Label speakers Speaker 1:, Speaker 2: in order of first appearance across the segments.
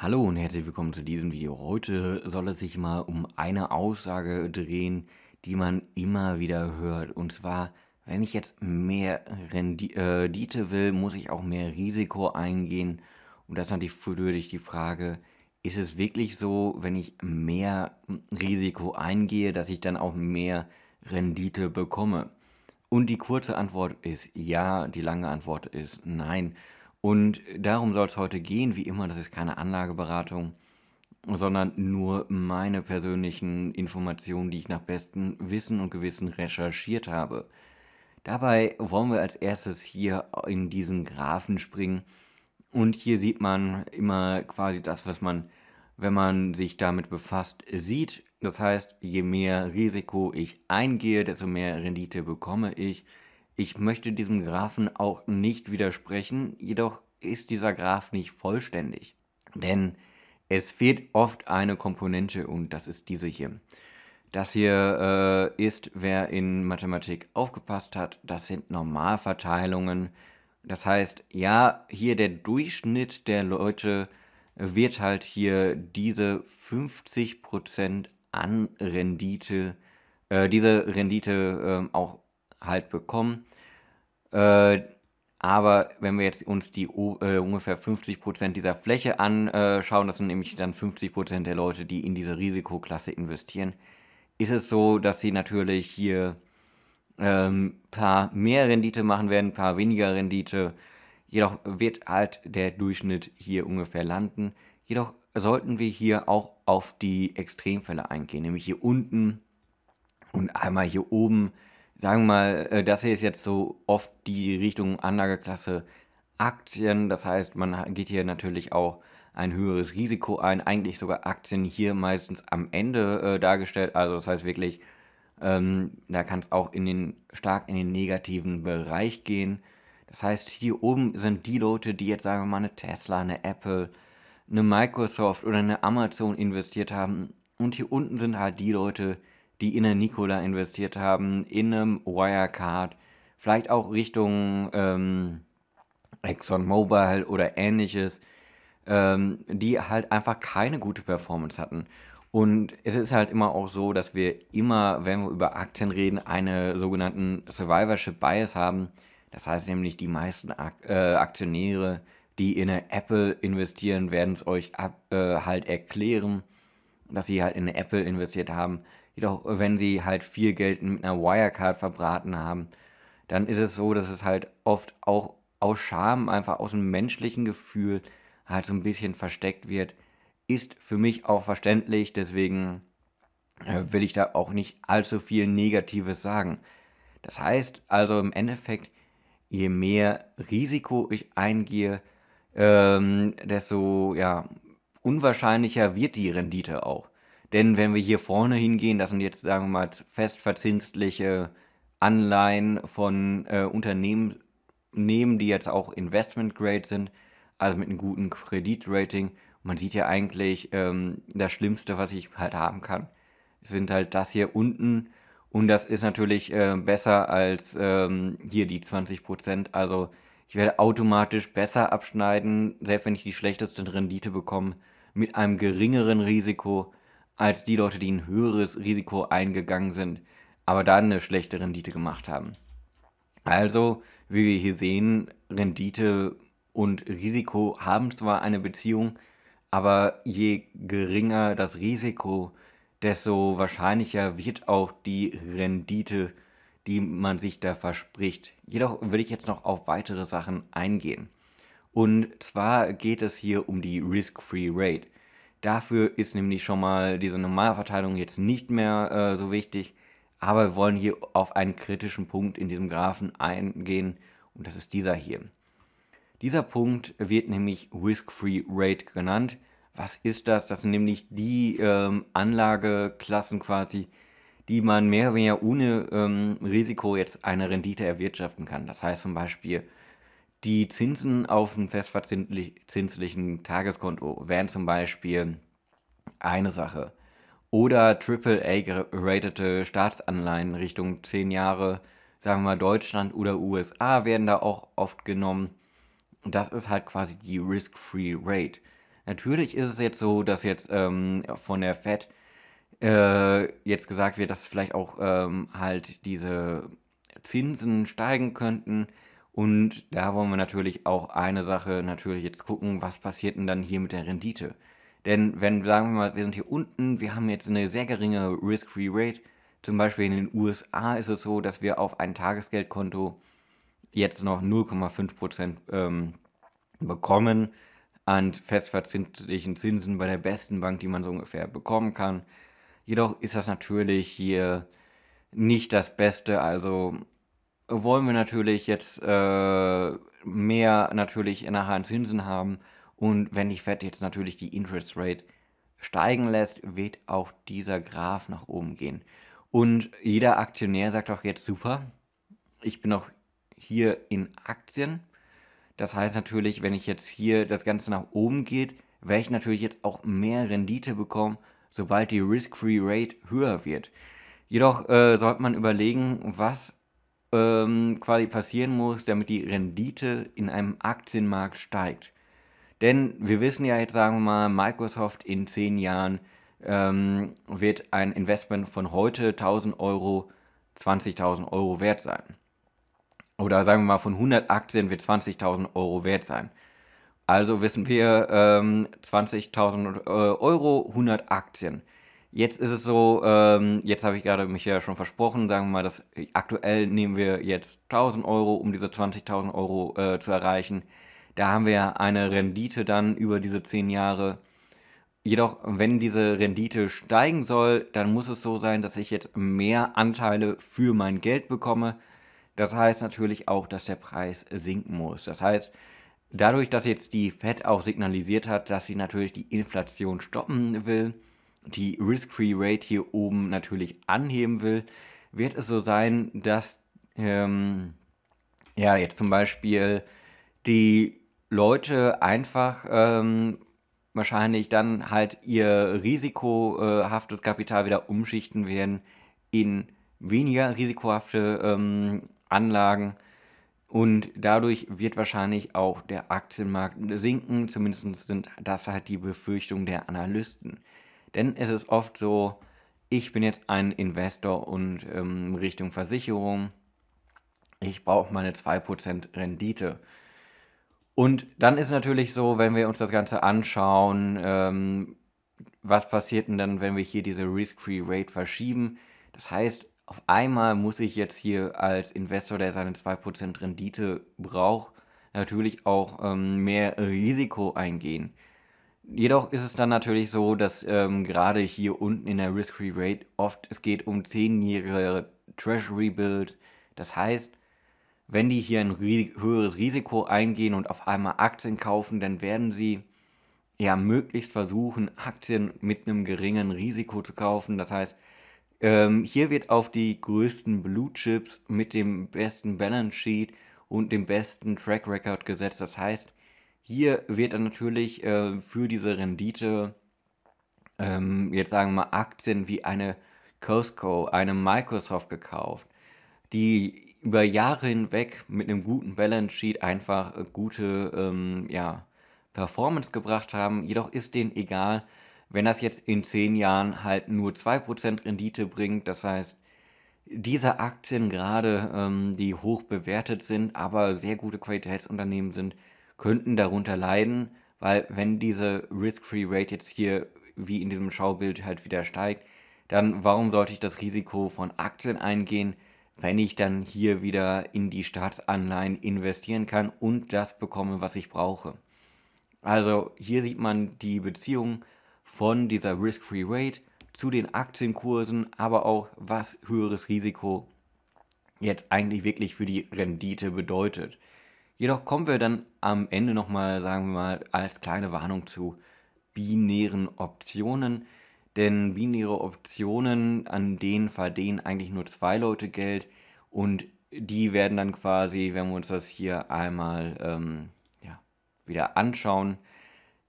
Speaker 1: Hallo und herzlich willkommen zu diesem Video. Heute soll es sich mal um eine Aussage drehen, die man immer wieder hört. Und zwar, wenn ich jetzt mehr Rendite äh, will, muss ich auch mehr Risiko eingehen. Und das ist natürlich für dich die Frage, ist es wirklich so, wenn ich mehr Risiko eingehe, dass ich dann auch mehr Rendite bekomme? Und die kurze Antwort ist ja, die lange Antwort ist nein. Und darum soll es heute gehen, wie immer, das ist keine Anlageberatung, sondern nur meine persönlichen Informationen, die ich nach bestem Wissen und Gewissen recherchiert habe. Dabei wollen wir als erstes hier in diesen Graphen springen. Und hier sieht man immer quasi das, was man, wenn man sich damit befasst, sieht. Das heißt, je mehr Risiko ich eingehe, desto mehr Rendite bekomme ich. Ich möchte diesem Graphen auch nicht widersprechen, jedoch ist dieser Graph nicht vollständig. Denn es fehlt oft eine Komponente und das ist diese hier. Das hier äh, ist, wer in Mathematik aufgepasst hat, das sind Normalverteilungen. Das heißt, ja, hier der Durchschnitt der Leute wird halt hier diese 50% an Rendite, äh, diese Rendite äh, auch halt bekommen. Äh, aber wenn wir jetzt uns die äh, ungefähr 50% dieser Fläche anschauen, das sind nämlich dann 50% der Leute, die in diese Risikoklasse investieren, ist es so, dass sie natürlich hier ähm, paar mehr Rendite machen werden, ein paar weniger Rendite. Jedoch wird halt der Durchschnitt hier ungefähr landen. Jedoch sollten wir hier auch auf die Extremfälle eingehen, nämlich hier unten und einmal hier oben sagen wir mal, äh, das hier ist jetzt so oft die Richtung Anlageklasse Aktien. Das heißt, man geht hier natürlich auch ein höheres Risiko ein. Eigentlich sogar Aktien hier meistens am Ende äh, dargestellt. Also das heißt wirklich, ähm, da kann es auch in den, stark in den negativen Bereich gehen. Das heißt, hier oben sind die Leute, die jetzt sagen wir mal eine Tesla, eine Apple, eine Microsoft oder eine Amazon investiert haben. Und hier unten sind halt die Leute, die die in eine Nikola investiert haben, in einem Wirecard, vielleicht auch Richtung ähm, ExxonMobil oder ähnliches, ähm, die halt einfach keine gute Performance hatten. Und es ist halt immer auch so, dass wir immer, wenn wir über Aktien reden, einen sogenannten Survivorship Bias haben. Das heißt nämlich, die meisten äh, Aktionäre, die in eine Apple investieren, werden es euch ab, äh, halt erklären, dass sie halt in eine Apple investiert haben. Jedoch, wenn sie halt viel Geld mit einer Wirecard verbraten haben, dann ist es so, dass es halt oft auch aus Scham, einfach aus dem menschlichen Gefühl halt so ein bisschen versteckt wird. Ist für mich auch verständlich, deswegen äh, will ich da auch nicht allzu viel Negatives sagen. Das heißt also im Endeffekt, je mehr Risiko ich eingehe, ähm, desto ja, unwahrscheinlicher wird die Rendite auch. Denn wenn wir hier vorne hingehen, das sind jetzt, sagen wir mal, festverzinstliche Anleihen von äh, Unternehmen, nehmen, die jetzt auch Investment Grade sind, also mit einem guten Kreditrating. Man sieht ja eigentlich, ähm, das Schlimmste, was ich halt haben kann, sind halt das hier unten. Und das ist natürlich äh, besser als ähm, hier die 20%. Also ich werde automatisch besser abschneiden, selbst wenn ich die schlechteste Rendite bekomme, mit einem geringeren Risiko als die Leute, die ein höheres Risiko eingegangen sind, aber dann eine schlechte Rendite gemacht haben. Also, wie wir hier sehen, Rendite und Risiko haben zwar eine Beziehung, aber je geringer das Risiko, desto wahrscheinlicher wird auch die Rendite, die man sich da verspricht. Jedoch will ich jetzt noch auf weitere Sachen eingehen. Und zwar geht es hier um die Risk-Free Rate. Dafür ist nämlich schon mal diese Normalverteilung jetzt nicht mehr äh, so wichtig. Aber wir wollen hier auf einen kritischen Punkt in diesem Graphen eingehen und das ist dieser hier. Dieser Punkt wird nämlich Risk-Free Rate genannt. Was ist das? Das sind nämlich die ähm, Anlageklassen quasi, die man mehr oder weniger ohne ähm, Risiko jetzt eine Rendite erwirtschaften kann. Das heißt zum Beispiel die Zinsen auf dem festverzinslichen Tageskonto wären zum Beispiel eine Sache. Oder AAA-geratete Staatsanleihen Richtung 10 Jahre, sagen wir mal Deutschland oder USA, werden da auch oft genommen. Und das ist halt quasi die Risk-Free Rate. Natürlich ist es jetzt so, dass jetzt ähm, von der Fed äh, jetzt gesagt wird, dass vielleicht auch ähm, halt diese Zinsen steigen könnten. Und da wollen wir natürlich auch eine Sache natürlich jetzt gucken, was passiert denn dann hier mit der Rendite? Denn wenn, sagen wir mal, wir sind hier unten, wir haben jetzt eine sehr geringe Risk-Free Rate, zum Beispiel in den USA ist es so, dass wir auf ein Tagesgeldkonto jetzt noch 0,5% ähm, bekommen an festverzinslichen Zinsen bei der besten Bank, die man so ungefähr bekommen kann. Jedoch ist das natürlich hier nicht das Beste, also wollen wir natürlich jetzt äh, mehr natürlich in der Zinsen haben. Und wenn die Fed jetzt natürlich die Interest Rate steigen lässt, wird auch dieser Graph nach oben gehen. Und jeder Aktionär sagt auch jetzt super, ich bin auch hier in Aktien. Das heißt natürlich, wenn ich jetzt hier das Ganze nach oben geht, werde ich natürlich jetzt auch mehr Rendite bekommen, sobald die Risk-Free Rate höher wird. Jedoch äh, sollte man überlegen, was ähm, quasi passieren muss, damit die Rendite in einem Aktienmarkt steigt. Denn wir wissen ja jetzt, sagen wir mal, Microsoft in zehn Jahren ähm, wird ein Investment von heute 1000 Euro 20.000 Euro wert sein. Oder sagen wir mal, von 100 Aktien wird 20.000 Euro wert sein. Also wissen wir ähm, 20.000 äh, Euro, 100 Aktien. Jetzt ist es so, ähm, jetzt habe ich gerade mich ja schon versprochen, sagen wir mal, dass aktuell nehmen wir jetzt 1000 Euro, um diese 20.000 Euro äh, zu erreichen. Da haben wir ja eine Rendite dann über diese 10 Jahre. Jedoch, wenn diese Rendite steigen soll, dann muss es so sein, dass ich jetzt mehr Anteile für mein Geld bekomme. Das heißt natürlich auch, dass der Preis sinken muss. Das heißt, dadurch, dass jetzt die Fed auch signalisiert hat, dass sie natürlich die Inflation stoppen will, die Risk-Free Rate hier oben natürlich anheben will, wird es so sein, dass ähm, ja jetzt zum Beispiel die Leute einfach ähm, wahrscheinlich dann halt ihr risikohaftes Kapital wieder umschichten werden in weniger risikohafte ähm, Anlagen. Und dadurch wird wahrscheinlich auch der Aktienmarkt sinken. Zumindest sind das halt die Befürchtungen der Analysten. Denn es ist oft so, ich bin jetzt ein Investor und ähm, Richtung Versicherung, ich brauche meine 2% Rendite. Und dann ist natürlich so, wenn wir uns das Ganze anschauen, ähm, was passiert denn dann, wenn wir hier diese Risk-Free Rate verschieben? Das heißt, auf einmal muss ich jetzt hier als Investor, der seine 2% Rendite braucht, natürlich auch ähm, mehr Risiko eingehen. Jedoch ist es dann natürlich so, dass ähm, gerade hier unten in der Risk-Free Rate oft es geht um 10-jährige Treasury Build. Das heißt, wenn die hier ein höheres Risiko eingehen und auf einmal Aktien kaufen, dann werden sie ja möglichst versuchen, Aktien mit einem geringen Risiko zu kaufen. Das heißt, ähm, hier wird auf die größten Blue Chips mit dem besten Balance Sheet und dem besten Track Record gesetzt. Das heißt, hier wird dann natürlich äh, für diese Rendite, ähm, jetzt sagen wir mal, Aktien wie eine Costco, eine Microsoft gekauft, die über Jahre hinweg mit einem guten Balance Sheet einfach äh, gute ähm, ja, Performance gebracht haben. Jedoch ist denen egal, wenn das jetzt in zehn Jahren halt nur 2% Rendite bringt. Das heißt, diese Aktien gerade, ähm, die hoch bewertet sind, aber sehr gute Qualitätsunternehmen sind, könnten darunter leiden, weil wenn diese Risk-Free-Rate jetzt hier wie in diesem Schaubild halt wieder steigt, dann warum sollte ich das Risiko von Aktien eingehen, wenn ich dann hier wieder in die Staatsanleihen investieren kann und das bekomme, was ich brauche. Also hier sieht man die Beziehung von dieser Risk-Free Rate zu den Aktienkursen, aber auch was höheres Risiko jetzt eigentlich wirklich für die Rendite bedeutet. Jedoch kommen wir dann am Ende nochmal, sagen wir mal, als kleine Warnung zu binären Optionen. Denn binäre Optionen, an denen verdienen eigentlich nur zwei Leute Geld und die werden dann quasi, wenn wir uns das hier einmal ähm, ja, wieder anschauen,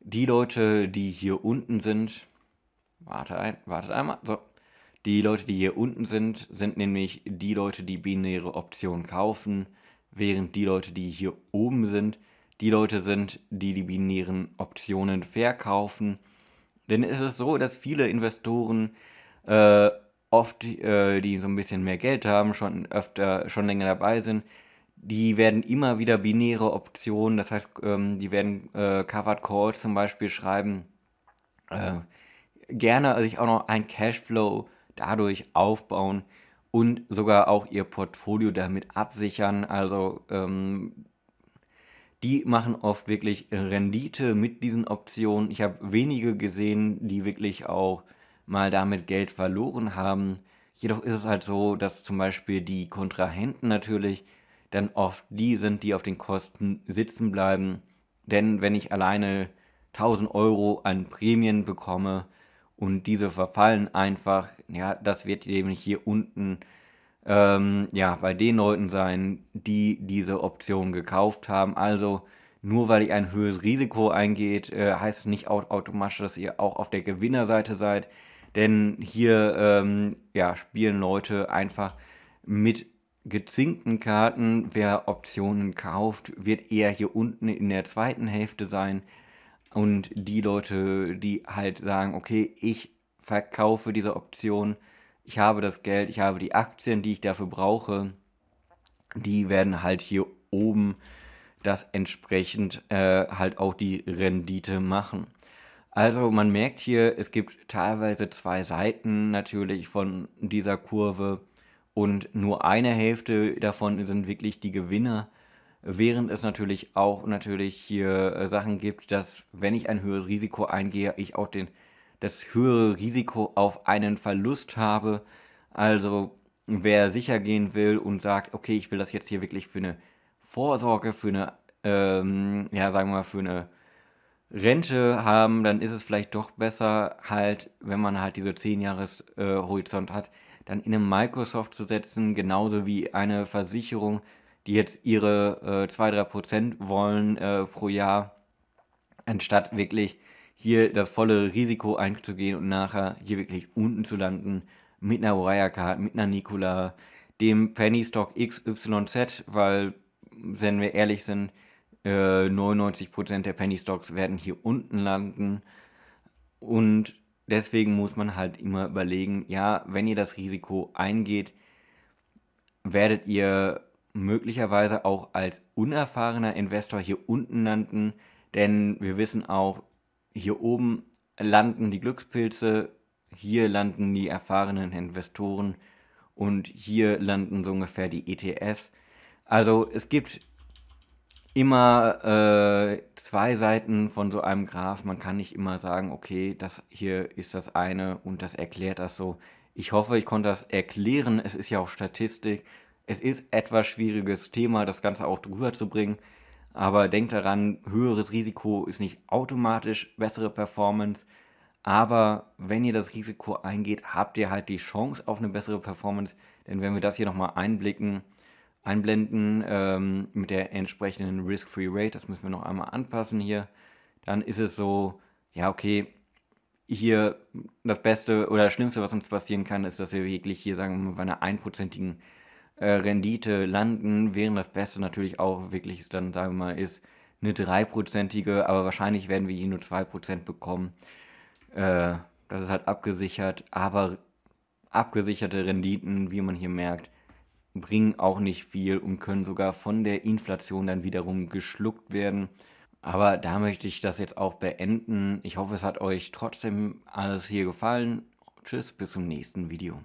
Speaker 1: die Leute, die hier unten sind, warte ein, wartet einmal, so. Die Leute, die hier unten sind, sind nämlich die Leute, die binäre Optionen kaufen während die Leute, die hier oben sind, die Leute sind, die die binären Optionen verkaufen. Denn es ist so, dass viele Investoren äh, oft, äh, die so ein bisschen mehr Geld haben, schon öfter, schon länger dabei sind, die werden immer wieder binäre Optionen, das heißt, ähm, die werden äh, Covered Calls zum Beispiel schreiben, äh, gerne sich also auch noch ein Cashflow dadurch aufbauen, und sogar auch ihr Portfolio damit absichern. Also ähm, die machen oft wirklich Rendite mit diesen Optionen. Ich habe wenige gesehen, die wirklich auch mal damit Geld verloren haben. Jedoch ist es halt so, dass zum Beispiel die Kontrahenten natürlich dann oft die sind, die auf den Kosten sitzen bleiben. Denn wenn ich alleine 1000 Euro an Prämien bekomme, und diese verfallen einfach. Ja, das wird nämlich hier unten ähm, ja, bei den Leuten sein, die diese Option gekauft haben. Also nur weil ihr ein höheres Risiko eingeht, äh, heißt nicht automatisch, dass ihr auch auf der Gewinnerseite seid. Denn hier ähm, ja, spielen Leute einfach mit gezinkten Karten. Wer Optionen kauft, wird eher hier unten in der zweiten Hälfte sein. Und die Leute, die halt sagen, okay, ich verkaufe diese Option, ich habe das Geld, ich habe die Aktien, die ich dafür brauche, die werden halt hier oben das entsprechend äh, halt auch die Rendite machen. Also man merkt hier, es gibt teilweise zwei Seiten natürlich von dieser Kurve und nur eine Hälfte davon sind wirklich die Gewinner während es natürlich auch natürlich hier äh, Sachen gibt, dass wenn ich ein höheres Risiko eingehe, ich auch den, das höhere Risiko auf einen Verlust habe. Also wer sicher gehen will und sagt, okay, ich will das jetzt hier wirklich für eine Vorsorge, für eine, ähm, ja, sagen wir mal, für eine Rente haben, dann ist es vielleicht doch besser, halt, wenn man halt diese 10-Jahres-Horizont äh, hat, dann in einen Microsoft zu setzen, genauso wie eine Versicherung, die jetzt ihre äh, 2-3% wollen äh, pro Jahr, anstatt wirklich hier das volle Risiko einzugehen und nachher hier wirklich unten zu landen mit einer Uriah-Card, mit einer Nikola, dem Penny Stock XYZ, weil, wenn wir ehrlich sind, äh, 99% der Penny Stocks werden hier unten landen. Und deswegen muss man halt immer überlegen, ja, wenn ihr das Risiko eingeht, werdet ihr möglicherweise auch als unerfahrener Investor hier unten landen, denn wir wissen auch, hier oben landen die Glückspilze, hier landen die erfahrenen Investoren und hier landen so ungefähr die ETFs. Also es gibt immer äh, zwei Seiten von so einem Graph. Man kann nicht immer sagen, okay, das hier ist das eine und das erklärt das so. Ich hoffe, ich konnte das erklären. Es ist ja auch Statistik es ist etwas schwieriges Thema, das Ganze auch drüber zu bringen. Aber denkt daran, höheres Risiko ist nicht automatisch bessere Performance. Aber wenn ihr das Risiko eingeht, habt ihr halt die Chance auf eine bessere Performance. Denn wenn wir das hier nochmal einblicken, einblenden ähm, mit der entsprechenden Risk-Free Rate, das müssen wir noch einmal anpassen hier, dann ist es so, ja, okay, hier das Beste oder das Schlimmste, was uns passieren kann, ist, dass wir wirklich hier, sagen bei einer einprozentigen äh, Rendite landen, während das Beste natürlich auch wirklich dann, sagen wir mal, ist eine 3%ige, aber wahrscheinlich werden wir hier nur 2% bekommen. Äh, das ist halt abgesichert, aber abgesicherte Renditen, wie man hier merkt, bringen auch nicht viel und können sogar von der Inflation dann wiederum geschluckt werden. Aber da möchte ich das jetzt auch beenden. Ich hoffe, es hat euch trotzdem alles hier gefallen. Tschüss, bis zum nächsten Video.